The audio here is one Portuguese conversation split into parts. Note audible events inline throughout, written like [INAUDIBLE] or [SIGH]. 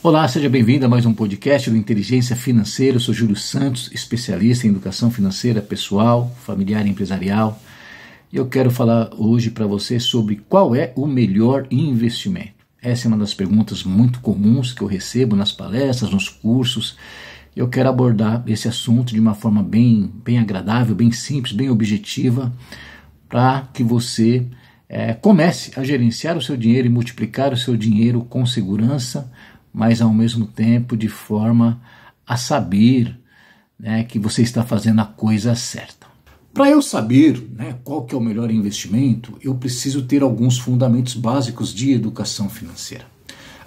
Olá, seja bem-vindo a mais um podcast do Inteligência Financeira. Eu sou Júlio Santos, especialista em educação financeira pessoal, familiar e empresarial. E eu quero falar hoje para você sobre qual é o melhor investimento. Essa é uma das perguntas muito comuns que eu recebo nas palestras, nos cursos. Eu quero abordar esse assunto de uma forma bem, bem agradável, bem simples, bem objetiva, para que você é, comece a gerenciar o seu dinheiro e multiplicar o seu dinheiro com segurança mas ao mesmo tempo de forma a saber né, que você está fazendo a coisa certa. Para eu saber né, qual que é o melhor investimento, eu preciso ter alguns fundamentos básicos de educação financeira.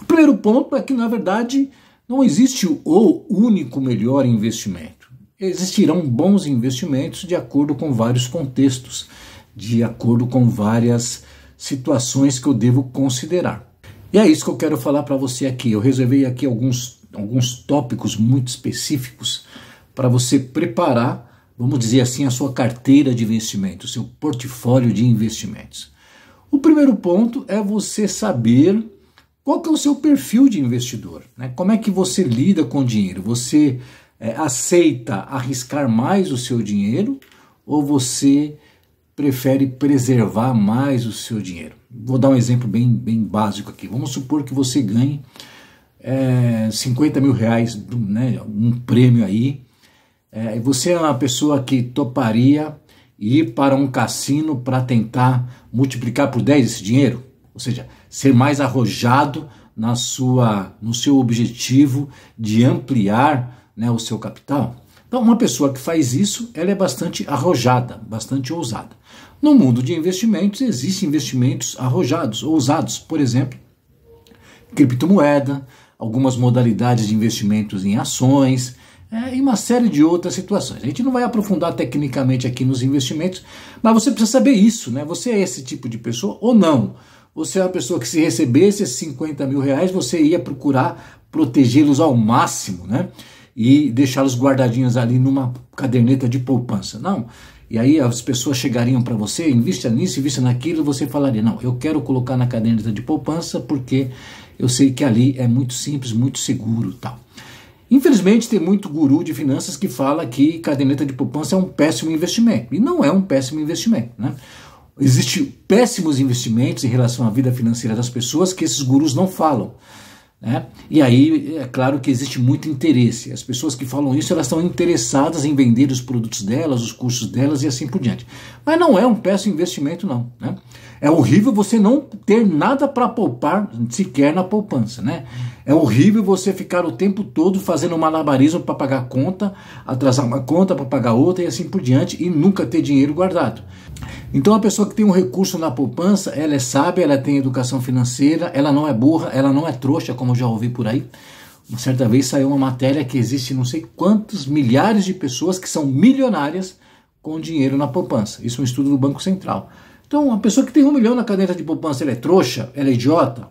O primeiro ponto é que, na verdade, não existe o único melhor investimento. Existirão bons investimentos de acordo com vários contextos, de acordo com várias situações que eu devo considerar. E é isso que eu quero falar para você aqui. Eu reservei aqui alguns, alguns tópicos muito específicos para você preparar, vamos dizer assim, a sua carteira de investimentos, seu portfólio de investimentos. O primeiro ponto é você saber qual que é o seu perfil de investidor, né? Como é que você lida com o dinheiro? Você é, aceita arriscar mais o seu dinheiro ou você prefere preservar mais o seu dinheiro. Vou dar um exemplo bem, bem básico aqui. Vamos supor que você ganhe é, 50 mil reais, né, um prêmio aí. É, você é uma pessoa que toparia ir para um cassino para tentar multiplicar por 10 esse dinheiro? Ou seja, ser mais arrojado na sua, no seu objetivo de ampliar né, o seu capital? Então, uma pessoa que faz isso, ela é bastante arrojada, bastante ousada. No mundo de investimentos, existem investimentos arrojados, ousados, por exemplo, criptomoeda, algumas modalidades de investimentos em ações é, e uma série de outras situações. A gente não vai aprofundar tecnicamente aqui nos investimentos, mas você precisa saber isso, né? Você é esse tipo de pessoa ou não? Você é uma pessoa que se recebesse 50 mil reais, você ia procurar protegê-los ao máximo, né? E deixá-los guardadinhos ali numa caderneta de poupança. Não, e aí as pessoas chegariam para você, invista nisso, invista naquilo, você falaria: não, eu quero colocar na caderneta de poupança porque eu sei que ali é muito simples, muito seguro, tal. Infelizmente, tem muito guru de finanças que fala que caderneta de poupança é um péssimo investimento. E não é um péssimo investimento. Né? Existem péssimos investimentos em relação à vida financeira das pessoas que esses gurus não falam. Né? E aí é claro que existe muito interesse. As pessoas que falam isso elas estão interessadas em vender os produtos delas, os cursos delas e assim por diante. Mas não é um péssimo investimento, não. Né? É horrível você não ter nada para poupar sequer na poupança. Né? É horrível você ficar o tempo todo fazendo malabarismo para pagar conta, atrasar uma conta para pagar outra e assim por diante e nunca ter dinheiro guardado. Então a pessoa que tem um recurso na poupança, ela é sábia, ela tem educação financeira, ela não é burra, ela não é trouxa, como já ouvi por aí. Uma certa vez saiu uma matéria que existe não sei quantos milhares de pessoas que são milionárias com dinheiro na poupança. Isso é um estudo do Banco Central. Então, uma pessoa que tem um milhão na caderneta de poupança, ela é trouxa, ela é idiota,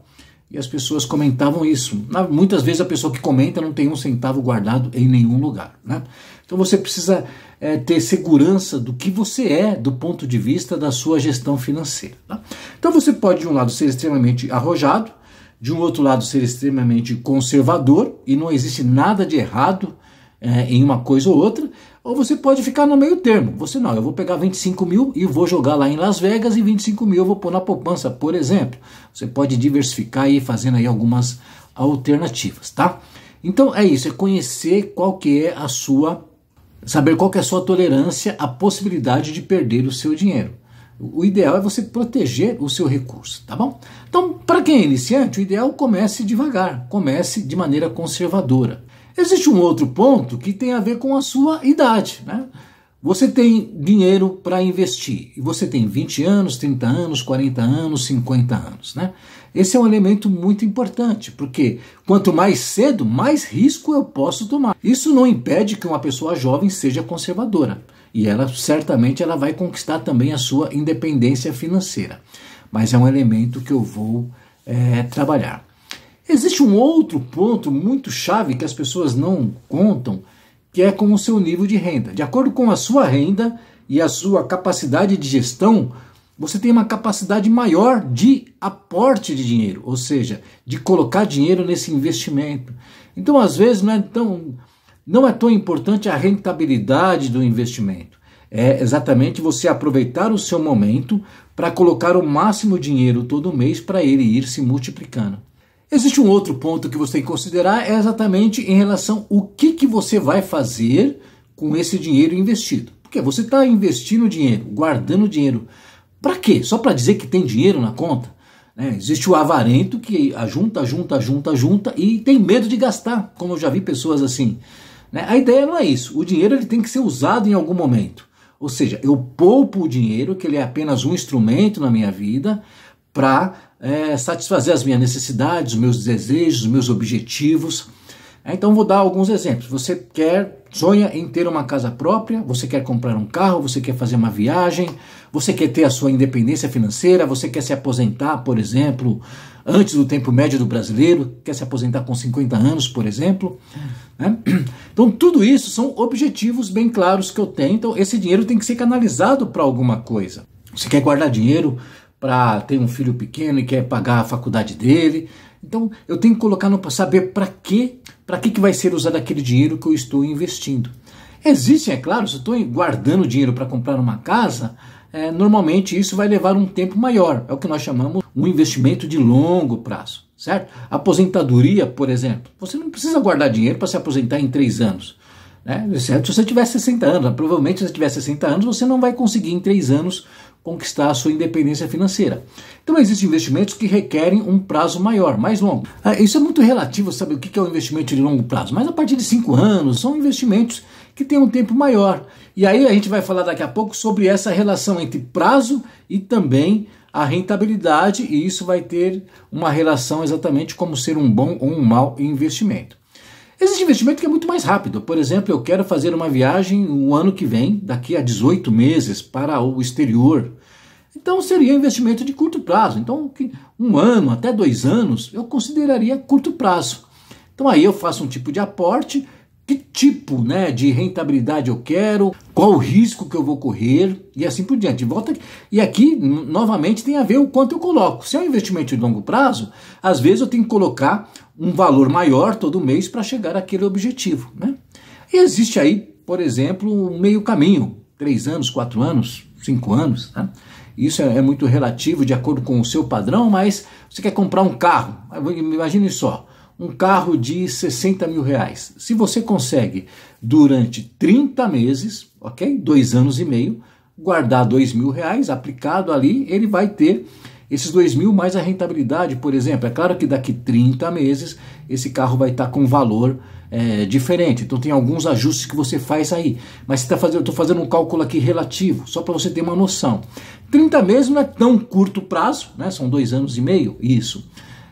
e as pessoas comentavam isso. Muitas vezes a pessoa que comenta não tem um centavo guardado em nenhum lugar. Né? Então você precisa é, ter segurança do que você é do ponto de vista da sua gestão financeira. Tá? Então você pode, de um lado, ser extremamente arrojado, de um outro lado, ser extremamente conservador, e não existe nada de errado é, em uma coisa ou outra, ou você pode ficar no meio termo. Você não, eu vou pegar 25 mil e vou jogar lá em Las Vegas e 25 mil eu vou pôr na poupança, por exemplo. Você pode diversificar e ir fazendo aí algumas alternativas, tá? Então é isso, é conhecer qual que é a sua, saber qual que é a sua tolerância à possibilidade de perder o seu dinheiro. O ideal é você proteger o seu recurso, tá bom? Então, para quem é iniciante, o ideal é comece devagar, comece de maneira conservadora. Existe um outro ponto que tem a ver com a sua idade, né? Você tem dinheiro para investir. E você tem 20 anos, 30 anos, 40 anos, 50 anos, né? Esse é um elemento muito importante, porque quanto mais cedo, mais risco eu posso tomar. Isso não impede que uma pessoa jovem seja conservadora, e ela certamente ela vai conquistar também a sua independência financeira. Mas é um elemento que eu vou é, trabalhar. Existe um outro ponto muito chave que as pessoas não contam, que é com o seu nível de renda. De acordo com a sua renda e a sua capacidade de gestão, você tem uma capacidade maior de aporte de dinheiro, ou seja, de colocar dinheiro nesse investimento. Então, às vezes, não é tão, não é tão importante a rentabilidade do investimento. É exatamente você aproveitar o seu momento para colocar o máximo dinheiro todo mês para ele ir se multiplicando. Existe um outro ponto que você tem que considerar, é exatamente em relação o que, que você vai fazer com esse dinheiro investido. Porque você está investindo dinheiro, guardando dinheiro. Para quê? Só para dizer que tem dinheiro na conta? Né? Existe o avarento que junta, junta, junta, junta e tem medo de gastar, como eu já vi pessoas assim. Né? A ideia não é isso. O dinheiro ele tem que ser usado em algum momento. Ou seja, eu poupo o dinheiro, que ele é apenas um instrumento na minha vida, para é, satisfazer as minhas necessidades, os meus desejos, os meus objetivos. É, então vou dar alguns exemplos. Você quer, sonha em ter uma casa própria, você quer comprar um carro, você quer fazer uma viagem, você quer ter a sua independência financeira, você quer se aposentar, por exemplo, antes do tempo médio do brasileiro, quer se aposentar com 50 anos, por exemplo. Né? [CLEARS THROAT] Então tudo isso são objetivos bem claros que eu tenho. Então esse dinheiro tem que ser canalizado para alguma coisa. Você quer guardar dinheiro para ter um filho pequeno e quer pagar a faculdade dele. Então, eu tenho que colocar no saber para quê, para que, que vai ser usado aquele dinheiro que eu estou investindo. Existem, é claro, se eu estou guardando dinheiro para comprar uma casa, é, normalmente isso vai levar um tempo maior. É o que nós chamamos um investimento de longo prazo, certo? Aposentadoria, por exemplo. Você não precisa guardar dinheiro para se aposentar em três anos. Né? Certo? Se você tiver 60 anos, provavelmente se você tiver 60 anos, você não vai conseguir em três anos conquistar a sua independência financeira. Então existem investimentos que requerem um prazo maior, mais longo. Ah, isso é muito relativo, sabe o que é um investimento de longo prazo? Mas a partir de cinco anos são investimentos que têm um tempo maior. E aí a gente vai falar daqui a pouco sobre essa relação entre prazo e também a rentabilidade, e isso vai ter uma relação exatamente como ser um bom ou um mau investimento. Existe investimento que é muito mais rápido. Por exemplo, eu quero fazer uma viagem o ano que vem, daqui a 18 meses, para o exterior. Então seria um investimento de curto prazo. Então, um ano até dois anos eu consideraria curto prazo. Então aí eu faço um tipo de aporte, que tipo né, de rentabilidade eu quero, qual o risco que eu vou correr e assim por diante. Volta aqui. E aqui, novamente, tem a ver o quanto eu coloco. Se é um investimento de longo prazo, às vezes eu tenho que colocar um valor maior todo mês para chegar àquele objetivo. Né? E existe aí, por exemplo, um meio caminho, três anos, quatro anos, cinco anos. Tá? Isso é, é muito relativo de acordo com o seu padrão, mas você quer comprar um carro, imagine só, um carro de 60 mil reais. Se você consegue, durante 30 meses, ok? Dois anos e meio, guardar dois mil reais aplicado ali, ele vai ter esses 2 mil mais a rentabilidade, por exemplo, é claro que daqui 30 meses esse carro vai estar tá com valor é, diferente. Então tem alguns ajustes que você faz aí. Mas tá fazendo, eu estou fazendo um cálculo aqui relativo, só para você ter uma noção. 30 meses não é tão curto prazo, né? são dois anos e meio, isso.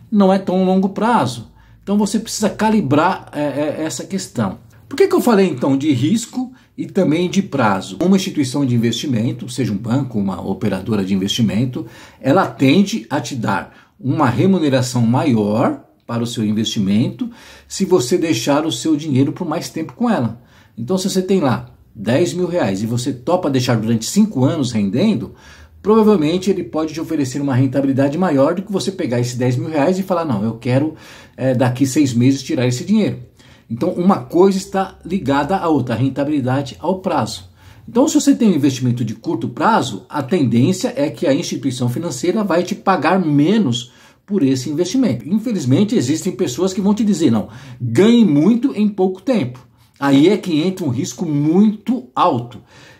Não é tão longo prazo. Então você precisa calibrar é, é, essa questão. Por que, que eu falei então de risco e também de prazo? Uma instituição de investimento, seja um banco, uma operadora de investimento, ela tende a te dar uma remuneração maior para o seu investimento se você deixar o seu dinheiro por mais tempo com ela. Então, se você tem lá 10 mil reais e você topa deixar durante 5 anos rendendo, provavelmente ele pode te oferecer uma rentabilidade maior do que você pegar esses 10 mil reais e falar: não, eu quero é, daqui seis meses tirar esse dinheiro. Então, uma coisa está ligada à outra, a rentabilidade ao prazo. Então, se você tem um investimento de curto prazo, a tendência é que a instituição financeira vai te pagar menos por esse investimento. Infelizmente, existem pessoas que vão te dizer: não, ganhe muito em pouco tempo. Aí é que entra um risco muito alto.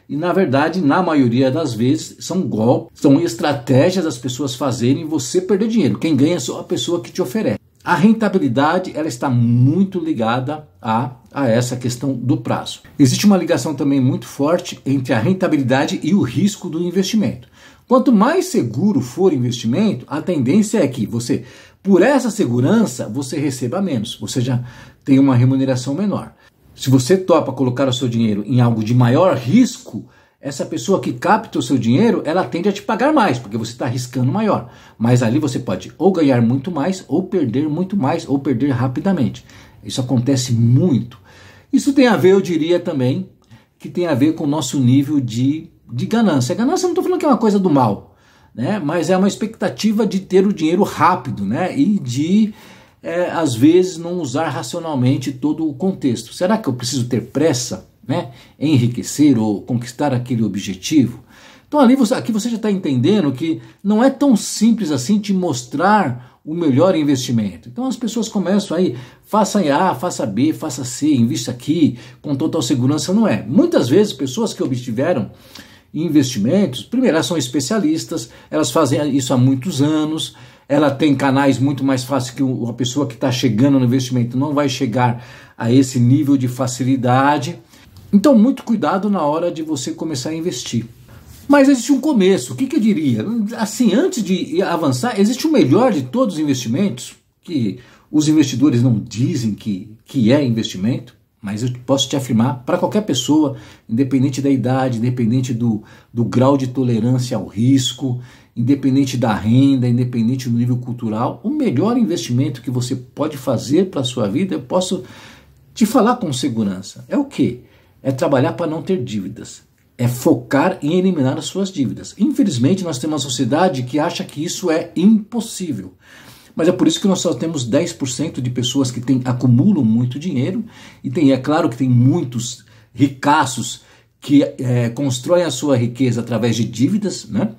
E na verdade, na maioria das vezes, são golpes, são estratégias das pessoas fazerem você perder dinheiro. Quem ganha é só a pessoa que te oferece. A rentabilidade ela está muito ligada a, a essa questão do prazo. Existe uma ligação também muito forte entre a rentabilidade e o risco do investimento. Quanto mais seguro for o investimento, a tendência é que você, por essa segurança, você receba menos, você já tem uma remuneração menor. Se você topa colocar o seu dinheiro em algo de maior risco, essa pessoa que capta o seu dinheiro, ela tende a te pagar mais, porque você está arriscando maior. Mas ali você pode ou ganhar muito mais, ou perder muito mais, ou perder rapidamente. Isso acontece muito. Isso tem a ver, eu diria também, que tem a ver com o nosso nível de, de ganância. ganância não estou falando que é uma coisa do mal, né? mas é uma expectativa de ter o dinheiro rápido né? e de, é, às vezes, não usar racionalmente todo o contexto. Será que eu preciso ter pressa? né? enriquecer ou conquistar aquele objetivo. Então ali você, aqui você já está entendendo que não é tão simples assim te mostrar o melhor investimento. Então as pessoas começam aí, faça A, faça B, faça C, invista aqui, com total segurança, não é. Muitas vezes pessoas que obtiveram investimentos, primeiro elas são especialistas, elas fazem isso há muitos anos, ela tem canais muito mais fáceis que uma pessoa que está chegando no investimento não vai chegar a esse nível de facilidade. Então, muito cuidado na hora de você começar a investir. Mas existe um começo, o que, que eu diria? Assim, antes de avançar, existe o melhor de todos os investimentos, que os investidores não dizem que, que é investimento, mas eu posso te afirmar, para qualquer pessoa, independente da idade, independente do, do grau de tolerância ao risco, independente da renda, independente do nível cultural, o melhor investimento que você pode fazer para a sua vida, eu posso te falar com segurança. É o quê? é trabalhar para não ter dívidas. É focar em eliminar as suas dívidas. Infelizmente, nós temos uma sociedade que acha que isso é impossível. Mas é por isso que nós só temos 10% de pessoas que tem, acumulam muito dinheiro. E tem, é claro que tem muitos ricaços que é, constroem a sua riqueza através de dívidas, né?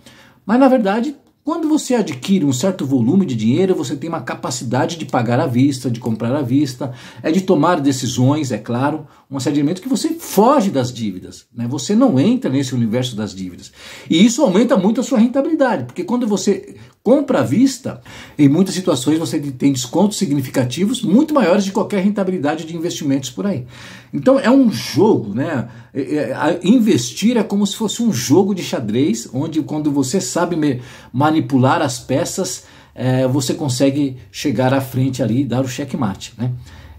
Mas na verdade, quando você adquire um certo volume de dinheiro, você tem uma capacidade de pagar à vista, de comprar à vista, é de tomar decisões, é claro, um assediamento que você foge das dívidas, né? Você não entra nesse universo das dívidas. E isso aumenta muito a sua rentabilidade, porque quando você Compra à vista, em muitas situações você tem descontos significativos muito maiores de qualquer rentabilidade de investimentos por aí. Então é um jogo, né? É, é, investir é como se fosse um jogo de xadrez, onde quando você sabe manipular as peças, é, você consegue chegar à frente ali e dar o checkmate, né?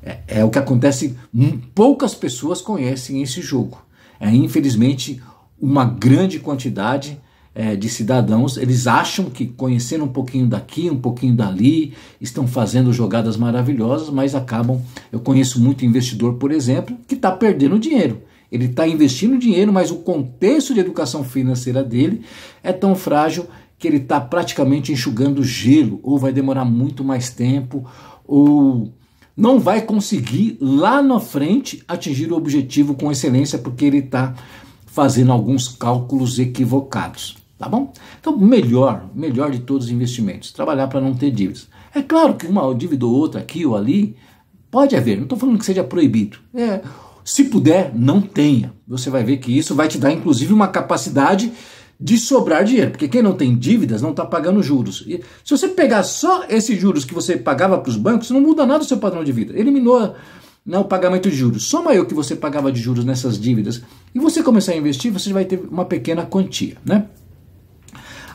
É, é, o que acontece. Hum, poucas pessoas conhecem esse jogo. É infelizmente uma grande quantidade é, de cidadãos, eles acham que conhecendo um pouquinho daqui, um pouquinho dali, estão fazendo jogadas maravilhosas, mas acabam. Eu conheço muito investidor, por exemplo, que está perdendo dinheiro. Ele está investindo dinheiro, mas o contexto de educação financeira dele é tão frágil que ele está praticamente enxugando gelo, ou vai demorar muito mais tempo, ou não vai conseguir lá na frente atingir o objetivo com excelência, porque ele está fazendo alguns cálculos equivocados. Tá bom? Então, melhor, melhor de todos os investimentos, trabalhar para não ter dívidas. É claro que uma dívida ou outra aqui ou ali pode haver, não estou falando que seja proibido. É, se puder, não tenha. Você vai ver que isso vai te dar, inclusive, uma capacidade de sobrar dinheiro, porque quem não tem dívidas não está pagando juros. E se você pegar só esses juros que você pagava para os bancos, não muda nada o seu padrão de vida. Eliminou né, o pagamento de juros. Soma o que você pagava de juros nessas dívidas e você começar a investir, você vai ter uma pequena quantia, né?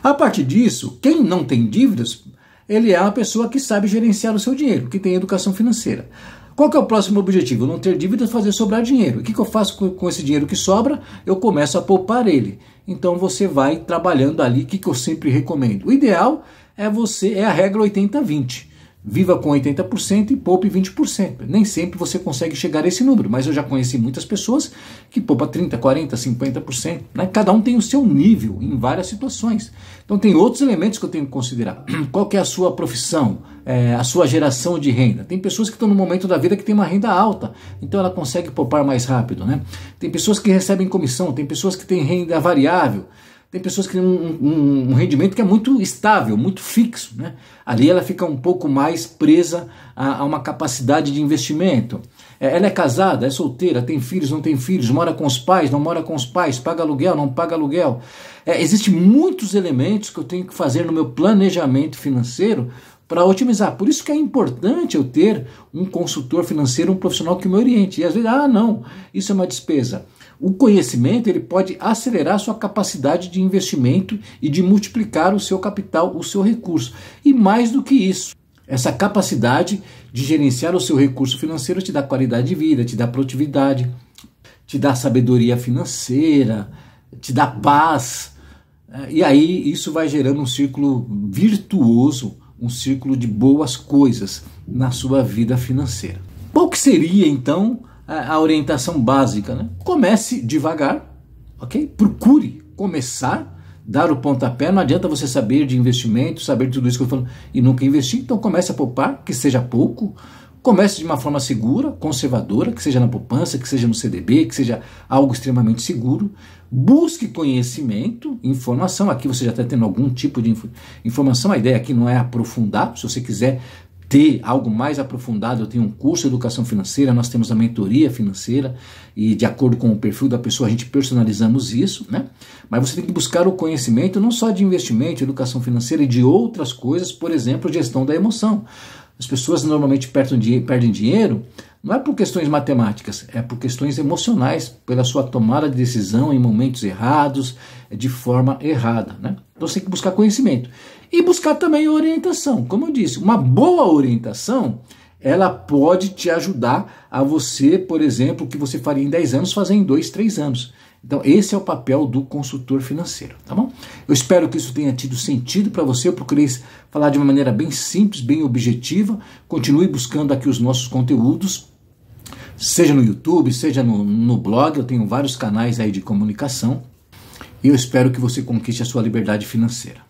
A partir disso, quem não tem dívidas, ele é uma pessoa que sabe gerenciar o seu dinheiro, que tem educação financeira. Qual é o próximo objetivo? Não ter dívidas, fazer sobrar dinheiro. O que, que eu faço com, com esse dinheiro que sobra? Eu começo a poupar ele. Então você vai trabalhando ali, o que, que eu sempre recomendo. O ideal é você, é a regra 80-20 viva com 80% e poupe 20%. Nem sempre você consegue chegar a esse número, mas eu já conheci muitas pessoas que poupa 30%, 40%, 50%. Né? Cada um tem o seu nível em várias situações. Então tem outros elementos que eu tenho que considerar. [CLEARS THROAT] Qual que é a sua profissão, é, a sua geração de renda? Tem pessoas que estão no momento da vida que tem uma renda alta, então ela consegue poupar mais rápido. Né? Tem pessoas que recebem comissão, tem pessoas que têm renda variável. Tem pessoas que têm um, um, um rendimento que é muito estável, muito fixo. Né? Ali ela fica um pouco mais presa a, a uma capacidade de investimento. É, ela é casada, é solteira, tem filhos, não tem filhos, mora com os pais, não mora com os pais, paga aluguel, não paga aluguel. É, Existem muitos elementos que eu tenho que fazer no meu planejamento financeiro para otimizar. Por isso que é importante eu ter um consultor financeiro, um profissional que me oriente. E às vezes, ah, não, isso é uma despesa. O conhecimento ele pode acelerar sua capacidade de investimento e de multiplicar o seu capital, o seu recurso. E mais do que isso, essa capacidade de gerenciar o seu recurso financeiro te dá qualidade de vida, te dá produtividade, te dá sabedoria financeira, te dá paz. E aí isso vai gerando um círculo virtuoso, um círculo de boas coisas na sua vida financeira. Qual que seria então a orientação básica, né? Comece devagar, ok? Procure começar, dar o pontapé. Não adianta você saber de investimento, saber de tudo isso que eu falo e nunca investir. Então comece a poupar, que seja pouco. Comece de uma forma segura, conservadora, que seja na poupança, que seja no CDB, que seja algo extremamente seguro. Busque conhecimento, informação. Aqui você já está tendo algum tipo de inf informação. A ideia aqui não é aprofundar. Se você quiser ter algo mais aprofundado, eu tenho um curso de educação financeira, nós temos a mentoria financeira e de acordo com o perfil da pessoa a gente personalizamos isso, né? Mas você tem que buscar o conhecimento não só de investimento, educação financeira e de outras coisas, por exemplo, gestão da emoção. As pessoas normalmente perdem, perdem dinheiro não é por questões matemáticas, é por questões emocionais, pela sua tomada de decisão em momentos errados, de forma errada. Né? Então você tem que buscar conhecimento. E buscar também orientação. Como eu disse, uma boa orientação ela pode te ajudar a você, por exemplo, o que você faria em 10 anos, fazer em 2, 3 anos. Então, esse é o papel do consultor financeiro, tá bom? Eu espero que isso tenha tido sentido para você. Eu procurei falar de uma maneira bem simples, bem objetiva. Continue buscando aqui os nossos conteúdos seja no YouTube, seja no, no blog, eu tenho vários canais aí de comunicação e eu espero que você conquiste a sua liberdade financeira.